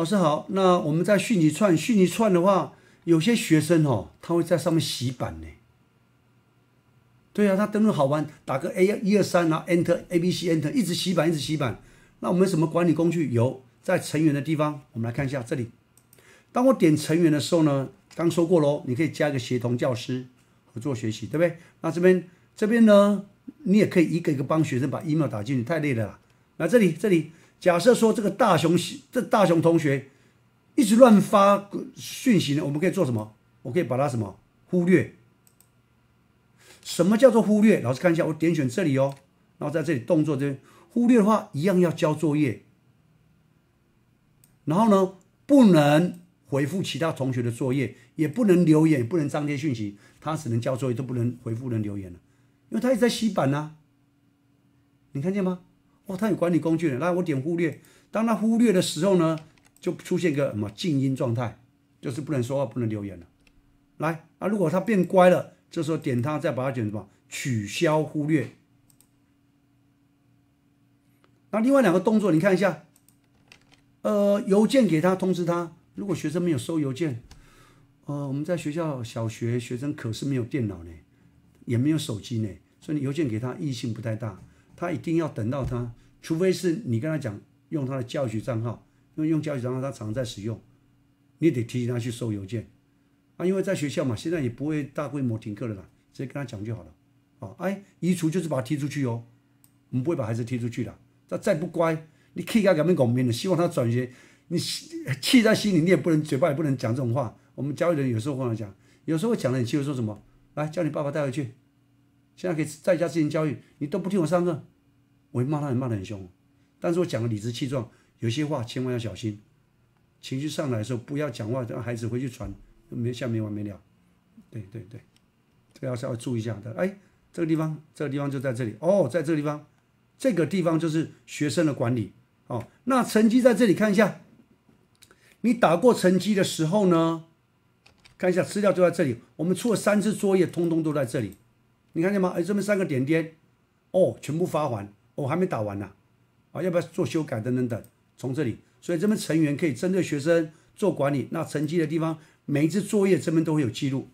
老师好，那我们在虚拟串，虚拟串的话，有些学生哦，他会在上面洗版呢。对啊，他登录好完，打个 A 一二三，然后 Enter A B C Enter，一直洗版，一直洗版。那我们什么管理工具有？在成员的地方，我们来看一下这里。当我点成员的时候呢，刚说过喽，你可以加一个协同教师，合作学习，对不对？那这边这边呢，你也可以一个一个帮学生把 email 打进去，太累了。那这里这里。假设说这个大熊，这大熊同学一直乱发讯息呢，我们可以做什么？我可以把他什么忽略？什么叫做忽略？老师看一下，我点选这里哦，然后在这里动作这忽略的话，一样要交作业。然后呢，不能回复其他同学的作业，也不能留言，也不能张贴讯息，他只能交作业，都不能回复，不能留言了，因为他一直在洗板呐。你看见吗？哦，他有管理工具的，来我点忽略。当他忽略的时候呢，就出现一个什么静音状态，就是不能说话、不能留言了。来，啊，如果他变乖了，这时候点他，再把他点什么取消忽略。那另外两个动作，你看一下。呃，邮件给他通知他。如果学生没有收邮件，呃，我们在学校小学学生可是没有电脑呢，也没有手机呢，所以你邮件给他意义不太大。他一定要等到他，除非是你跟他讲用他的教学账号，因为用教学账号他常在使用，你得提醒他去收邮件。啊，因为在学校嘛，现在也不会大规模停课了啦，直接跟他讲就好了。啊，哎，移除就是把他踢出去哦，我们不会把孩子踢出去的。他再不乖，你气他改变口味了。希望他转学，你气在心里你也不能嘴巴也不能讲这种话。我们教育人有时候跟他讲，有时候讲了你气，会说什么？来叫你爸爸带回去，现在可以在家进行教育，你都不听我上课。我会骂他，很骂的很凶，但是我讲的理直气壮。有些话千万要小心，情绪上来的时候不要讲话，让孩子回去传，没下没完没了。对对对，这个要是要注意一下的。哎，这个地方，这个地方就在这里哦，在这个地方，这个地方就是学生的管理哦。那成绩在这里看一下，你打过成绩的时候呢，看一下资料就在这里。我们出了三次作业，通通都在这里，你看见吗？哎，这边三个点点，哦，全部发还。我还没打完呢，啊，要不要做修改等等等，从这里，所以这边成员可以针对学生做管理，那成绩的地方，每一次作业这边都会有记录。